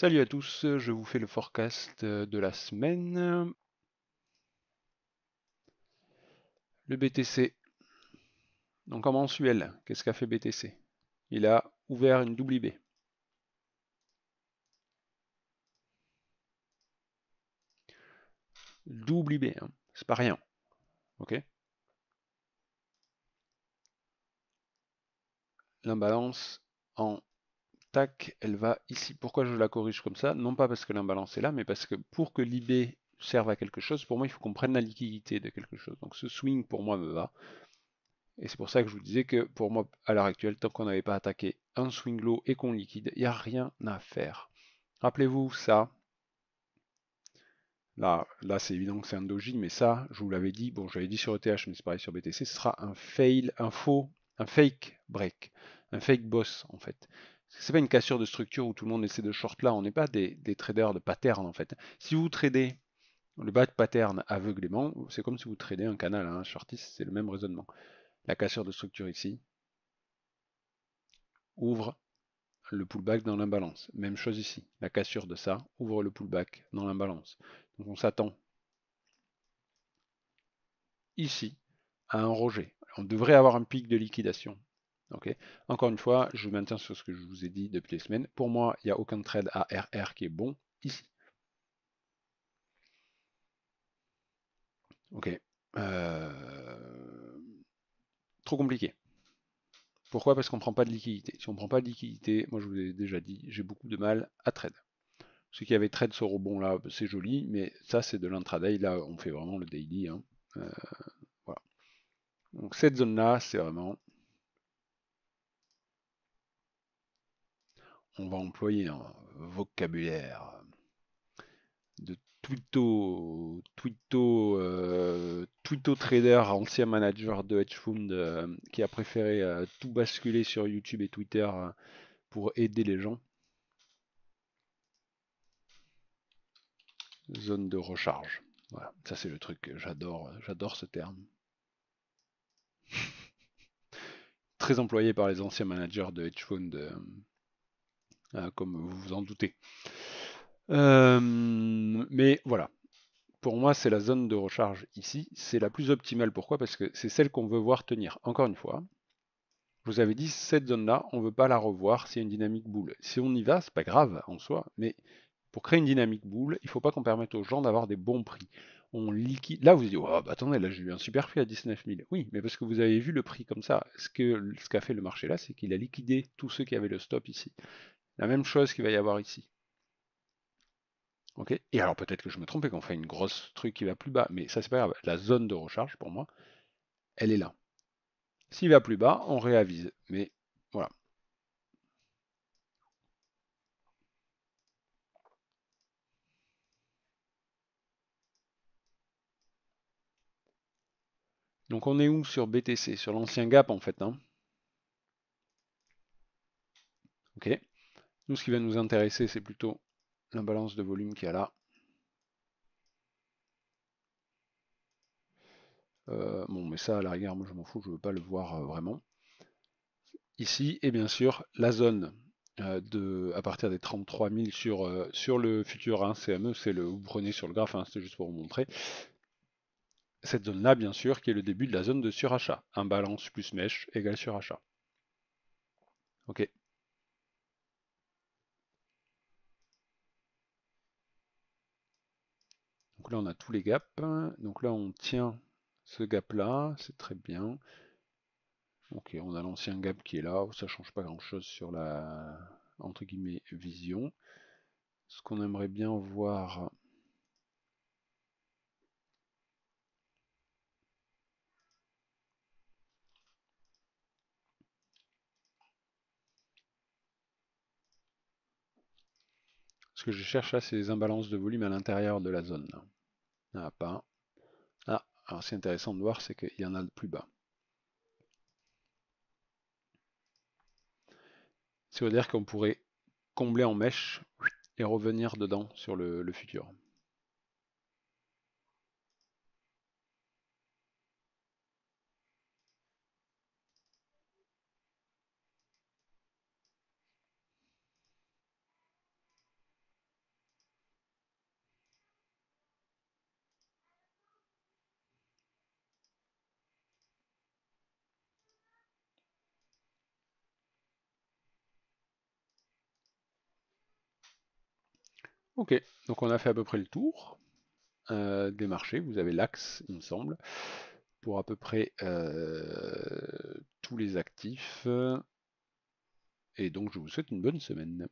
Salut à tous, je vous fais le forecast euh, de la semaine. Le BTC. Donc en mensuel, qu'est-ce qu'a fait BTC Il a ouvert une WB. WB, IB, c'est pas rien. Ok L'imbalance en tac, elle va ici. Pourquoi je la corrige comme ça Non pas parce que l'imbalance est là, mais parce que pour que l'IB serve à quelque chose, pour moi, il faut qu'on prenne la liquidité de quelque chose. Donc ce swing, pour moi, me va. Et c'est pour ça que je vous disais que pour moi, à l'heure actuelle, tant qu'on n'avait pas attaqué un swing low et qu'on liquide, il n'y a rien à faire. Rappelez-vous ça. Là, là c'est évident que c'est un doji, mais ça, je vous l'avais dit, bon, j'avais dit sur ETH, mais c'est pareil sur BTC, ce sera un fail, un faux, un fake break, un fake boss en fait. Ce n'est pas une cassure de structure où tout le monde essaie de short là, on n'est pas des, traders de pattern en fait. Si vous tradez le bas de pattern aveuglément, c'est comme si vous tradez un canal, un hein, c'est le même raisonnement. La cassure de structure ici ouvre le pullback dans l'imbalance. Même chose ici, la cassure de ça ouvre le pullback dans l'imbalance. Donc on s'attend ici à un rejet. On devrait avoir un pic de liquidation encore une fois, je maintiens sur ce que je vous ai dit depuis les semaines. Pour moi, il n'y a aucun trade à RR qui est bon ici. Ok. Euh, trop compliqué. Pourquoi Parce qu'on ne prend pas de liquidité. Si on ne prend pas de liquidité, moi je vous l'ai déjà dit, j'ai beaucoup de mal à trade. Ce qui avait trade ce rebond là, c'est joli, mais ça c'est de l'intraday. Là, on fait vraiment le daily. Hein. Euh, voilà. Donc cette zone là, c'est vraiment on va employer un vocabulaire euh, de Twito, euh, Trader, ancien manager de hedge fund, euh, qui a préféré tout basculer sur YouTube et Twitter pour aider les gens. Zone de recharge. Voilà, ça c'est le truc, j'adore, j'adore ce terme. Très employé par les anciens managers de hedge fund euh, comme vous vous en doutez. Euh, mais voilà, pour moi, c'est la zone de recharge ici. C'est la plus optimale. Pourquoi Parce que c'est celle qu'on veut voir tenir. Encore une fois, je vous avais dit, cette zone-là, on ne veut pas la revoir C'est une dynamique boule. Si on y va, c'est pas grave en soi, mais pour créer une dynamique boule, il ne faut pas qu'on permette aux gens d'avoir des bons prix. On liquide. Là, vous dites, oh, bah, attendez, là, j'ai eu un superflu à 19 000. Oui, mais parce que vous avez vu le prix comme ça. Ce qu'a ce fait le marché là, c'est qu'il a liquidé tous ceux qui avaient le stop ici. La même chose qu'il va y avoir ici. Ok et alors peut-être que je me trompe et qu'on fait une grosse truc qui va plus bas, mais ça c'est pas grave. La zone de recharge pour moi, elle est là. S'il va plus bas, on réavise. Mais voilà. Donc on est où sur BTC Sur l'ancien gap en fait. Hein Nous, ce qui va nous intéresser, c'est plutôt l'imbalance de volume qui y a là. Euh, bon, mais ça, à l'arrière, moi je m'en fous, je ne veux pas le voir euh, vraiment. Ici, et bien sûr, la zone euh, de, à partir des 33 000 sur, sur le futur 1 hein, CME, c'est le, vous prenez sur le graphe, hein, c'est juste pour vous montrer. Cette zone-là, bien sûr, qui est le début de la zone de surachat. Imbalance plus mèche égale surachat. Ok. là, on a tous les gaps. Donc là, on tient ce gap-là, c'est très bien. Ok, on a l'ancien gap qui est là, ça change pas grand-chose sur la entre guillemets vision. Ce qu'on aimerait bien voir, ce que je cherche là, c'est les imbalances de volume à l'intérieur de la zone. Ah, c'est intéressant de voir, c'est qu'il y en a de plus bas. c'est veut dire qu'on pourrait combler en mèche et revenir dedans sur le futur. Ok, donc on a fait à peu près le tour euh, des marchés. Vous avez l'axe, il me semble, pour à peu près euh, tous les actifs. Et donc je vous souhaite une bonne semaine.